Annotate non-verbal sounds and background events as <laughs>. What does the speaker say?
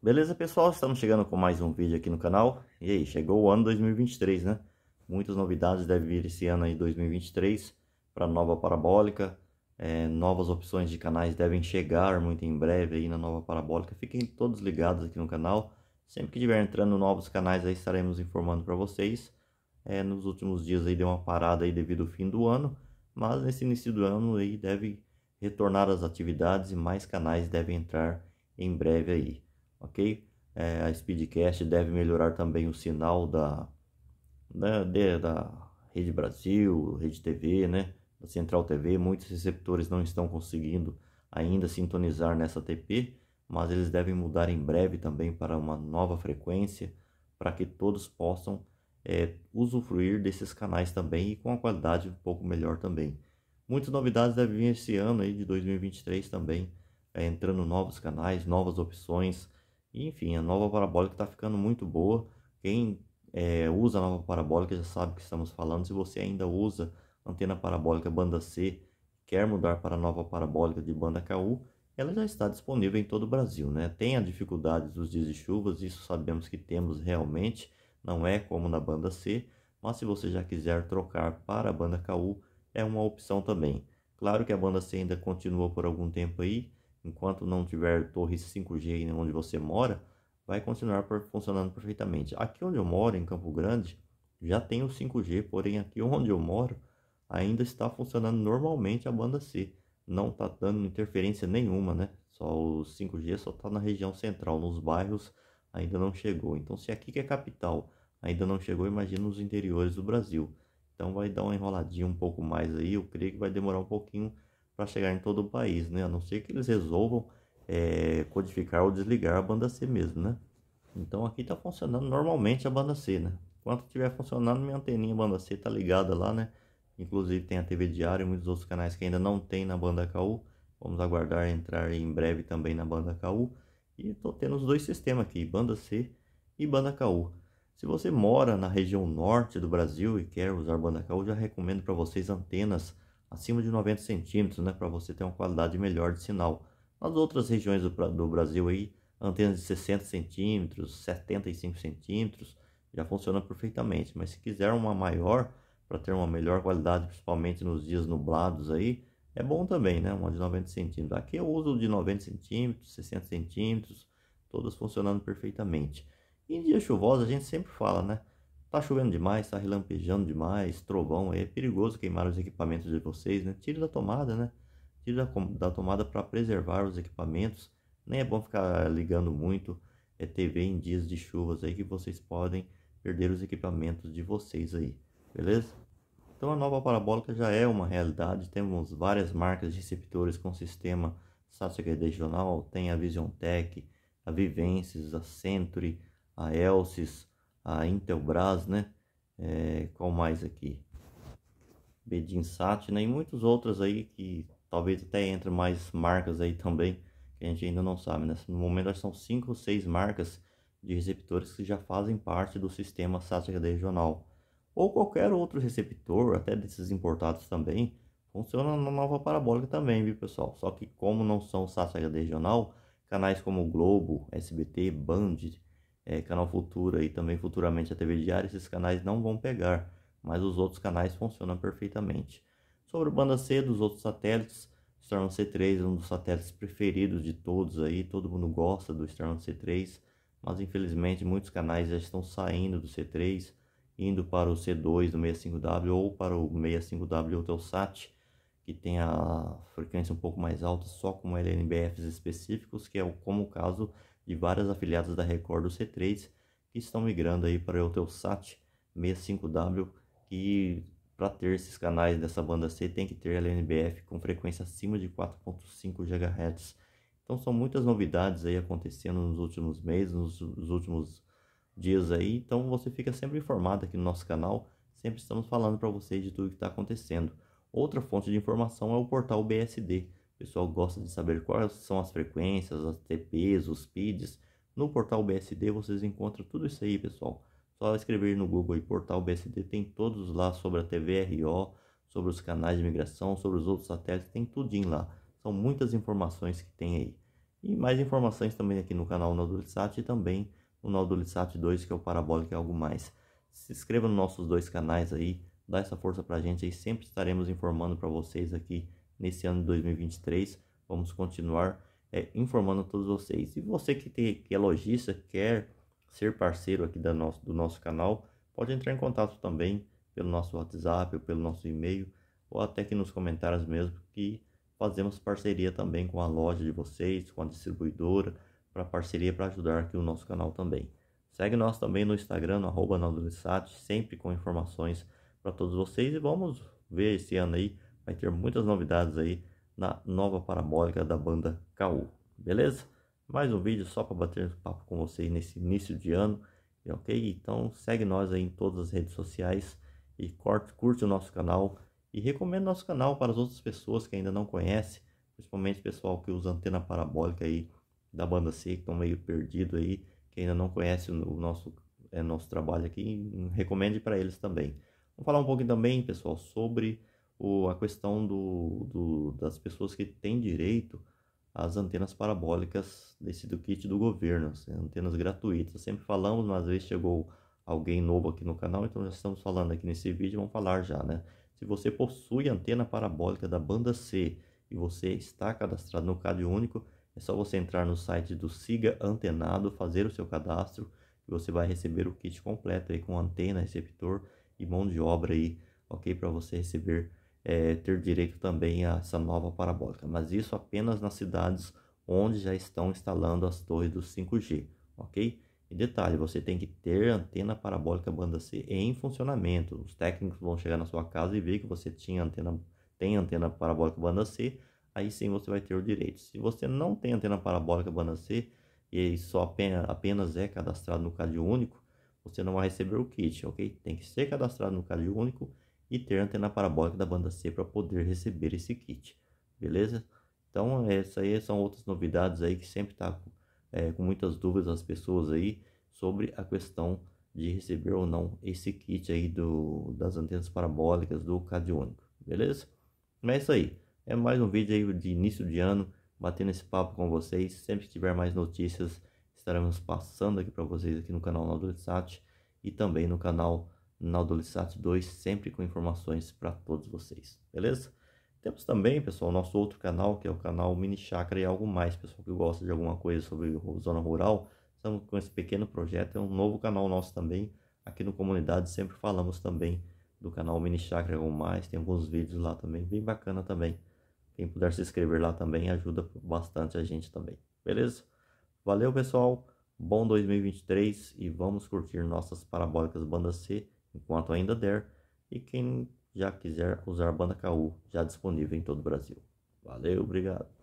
Beleza, pessoal? Estamos chegando com mais um vídeo aqui no canal. E aí, chegou o ano 2023, né? Muitas novidades devem vir esse ano aí, 2023, para nova parabólica. É, novas opções de canais devem chegar muito em breve aí na nova parabólica. Fiquem todos ligados aqui no canal. Sempre que tiver entrando novos canais aí estaremos informando para vocês. É, nos últimos dias aí deu uma parada aí devido ao fim do ano, mas nesse início do ano aí deve retornar as atividades e mais canais devem entrar em breve aí ok? É, a Speedcast deve melhorar também o sinal da, da, né, de, da Rede Brasil, Rede TV, né? Da Central TV. Muitos receptores não estão conseguindo ainda sintonizar nessa TP, mas eles devem mudar em breve também para uma nova frequência, para que todos possam é, usufruir desses canais também e com a qualidade um pouco melhor também. Muitas novidades devem vir esse ano aí de 2023 também, é, entrando novos canais, novas opções enfim, a nova parabólica está ficando muito boa. Quem é, usa a nova parabólica já sabe o que estamos falando. Se você ainda usa antena parabólica banda C, quer mudar para a nova parabólica de banda KU, ela já está disponível em todo o Brasil, né? Tem a dificuldade dos dias de chuvas, isso sabemos que temos realmente, não é como na banda C, mas se você já quiser trocar para a banda KU, é uma opção também. Claro que a banda C ainda continua por algum tempo aí, enquanto não tiver torre 5G né, onde você mora, vai continuar funcionando perfeitamente. Aqui onde eu moro, em Campo Grande, já tem o 5G, porém aqui <laughs> onde eu moro ainda está funcionando normalmente a banda C. Não está dando interferência nenhuma, né? Só o 5G só está na região central, nos bairros ainda não chegou. Então, se aqui que é capital ainda não chegou, imagina nos interiores do Brasil. Então, vai dar uma enroladinha um pouco mais aí. Eu creio que vai demorar um pouquinho para chegar em todo o país, né? A não ser que eles resolvam é, codificar ou desligar a banda C mesmo, né? Então aqui está funcionando normalmente a banda C, né? Enquanto estiver funcionando, minha anteninha banda C está ligada lá, né? Inclusive tem a TV Diário e muitos outros canais que ainda não tem na banda KU. Vamos aguardar entrar em breve também na banda KU. E estou tendo os dois sistemas aqui, banda C e banda KU. Se você mora na região norte do Brasil e quer usar banda KU, já recomendo para vocês antenas acima de 90 centímetros, né, para você ter uma qualidade melhor de sinal. Nas outras regiões do, do Brasil aí, antenas de 60 centímetros, 75 centímetros, já funciona perfeitamente. Mas se quiser uma maior, para ter uma melhor qualidade, principalmente nos dias nublados aí, é bom também, né? Uma de 90 centímetros. Aqui eu uso de 90 centímetros, 60 centímetros, todas funcionando perfeitamente. em dias chuvosos a gente sempre fala, né? Tá chovendo demais, tá relampejando demais, trovão, é perigoso queimar os equipamentos de vocês, né? Tire da tomada, né? Tire da, da tomada para preservar os equipamentos. Nem é bom ficar ligando muito é, TV em dias de chuvas aí que vocês podem perder os equipamentos de vocês aí, beleza? Então a nova parabólica já é uma realidade, temos várias marcas de receptores com sistema Satsuki regional, tem a Vision Tech, a Vivences, a Century, a Elsys, a Intelbras, né? É, qual mais aqui? Bedinsat, né? E muitos outros aí que talvez até entre mais marcas aí também, que a gente ainda não sabe, né? No momento são cinco ou seis marcas de receptores que já fazem parte do sistema SAT HD regional. Ou qualquer outro receptor, até desses importados também, funciona na nova parabólica também, viu pessoal? Só que como não são SAT HD regional, canais como Globo, SBT, Band, é, Canal Futura e também futuramente a TV Diário, esses canais não vão pegar, mas os outros canais funcionam perfeitamente. Sobre o banda C dos outros satélites, o Starman C3 é um dos satélites preferidos de todos aí, todo mundo gosta do Starman C3, mas infelizmente muitos canais já estão saindo do C3, indo para o C2 do 65W ou para o 65W TelSat que tem a frequência um pouco mais alta só com LNBFs específicos, que é como o caso e várias afiliadas da Record do C3 que estão migrando aí para o Eutelsat 65W, que para ter esses canais dessa banda C tem que ter LNBF com frequência acima de 4.5 GHz. Então são muitas novidades aí acontecendo nos últimos meses, nos, nos últimos dias aí, então você fica sempre informado aqui no nosso canal, sempre estamos falando para vocês de tudo que está acontecendo. Outra fonte de informação é o portal BSD, o pessoal gosta de saber quais são as frequências, as TPs, os PIDs. No portal BSD vocês encontram tudo isso aí, pessoal. Só escrever no Google e portal BSD tem todos lá sobre a TVRO, sobre os canais de migração, sobre os outros satélites, tem tudinho lá. São muitas informações que tem aí. E mais informações também aqui no canal Nodulissat e também no Nodulissat 2, que é o parabólico e é algo mais. Se inscreva nos nossos dois canais aí, dá essa força pra gente aí, sempre estaremos informando para vocês aqui nesse ano de 2023. Vamos continuar é, informando a todos vocês. E você que, tem, que é lojista, quer ser parceiro aqui da nosso, do nosso canal, pode entrar em contato também pelo nosso WhatsApp, ou pelo nosso e-mail, ou até aqui nos comentários mesmo, que fazemos parceria também com a loja de vocês, com a distribuidora, para parceria para ajudar aqui o nosso canal também. Segue nós também no Instagram, no arroba sempre com informações para todos vocês e vamos ver esse ano aí vai ter muitas novidades aí na nova parabólica da banda KU, beleza? Mais um vídeo só para bater papo com vocês nesse início de ano, ok? Então segue nós aí em todas as redes sociais e curte, curte o nosso canal e recomenda nosso canal para as outras pessoas que ainda não conhecem, principalmente o pessoal que usa antena parabólica aí da banda C, que estão meio perdido aí, que ainda não conhece o nosso, é, nosso trabalho aqui, recomende para eles também. Vamos falar um pouquinho também, pessoal, sobre o, a questão do, do, das pessoas que têm direito às antenas parabólicas desse do kit do governo, assim, antenas gratuitas. Sempre falamos, mas às vezes chegou alguém novo aqui no canal, então já estamos falando aqui nesse vídeo, vamos falar já, né? Se você possui antena parabólica da banda C e você está cadastrado no CAD único, é só você entrar no site do Siga Antenado, fazer o seu cadastro e você vai receber o kit completo aí com antena, receptor e mão de obra aí, ok? Para você receber é, ter direito também a essa nova parabólica, mas isso apenas nas cidades onde já estão instalando as torres do 5G, ok? E detalhe, você tem que ter antena parabólica banda C em funcionamento. Os técnicos vão chegar na sua casa e ver que você tinha antena, tem antena parabólica banda C, aí sim você vai ter o direito. Se você não tem antena parabólica banda C e só apenas é cadastrado no CadÚnico, você não vai receber o kit, ok? Tem que ser cadastrado no CadÚnico Único e ter antena parabólica da banda C para poder receber esse kit, beleza? Então, essa é, aí são outras novidades aí que sempre está é, com muitas dúvidas as pessoas aí sobre a questão de receber ou não esse kit aí do, das antenas parabólicas do Cadiônico, beleza? Mas é isso aí, é mais um vídeo aí de início de ano, batendo esse papo com vocês, sempre que tiver mais notícias estaremos passando aqui para vocês aqui no canal Naldretsat e também no canal na Adolescente 2, sempre com informações para todos vocês, beleza? Temos também, pessoal, nosso outro canal, que é o canal Mini Chakra e Algo Mais, pessoal que gosta de alguma coisa sobre zona rural, estamos com esse pequeno projeto, é um novo canal nosso também, aqui no Comunidade sempre falamos também do canal Mini Chakra e Algo Mais, tem alguns vídeos lá também, bem bacana também. Quem puder se inscrever lá também ajuda bastante a gente também, beleza? Valeu, pessoal! Bom 2023 e vamos curtir nossas parabólicas banda C enquanto ainda der, e quem já quiser usar a banda KU, já disponível em todo o Brasil. Valeu, obrigado!